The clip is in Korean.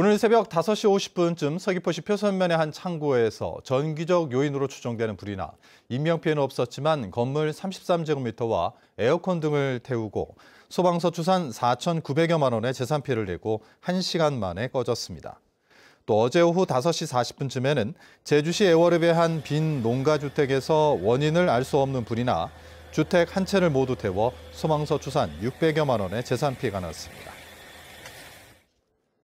오늘 새벽 5시 50분쯤 서귀포시 표선면의 한 창고에서 전기적 요인으로 추정되는 불이 나 인명피해는 없었지만 건물 33제곱미터와 에어컨 등을 태우고 소방서 추산 4,900여만 원의 재산 피해를 내고 1시간 만에 꺼졌습니다. 또 어제 오후 5시 40분쯤에는 제주시 애월읍의 한 빈 농가주택에서 원인을 알 수 없는 불이 나 주택 한 채를 모두 태워 소방서 추산 600여만 원의 재산 피해가 났습니다.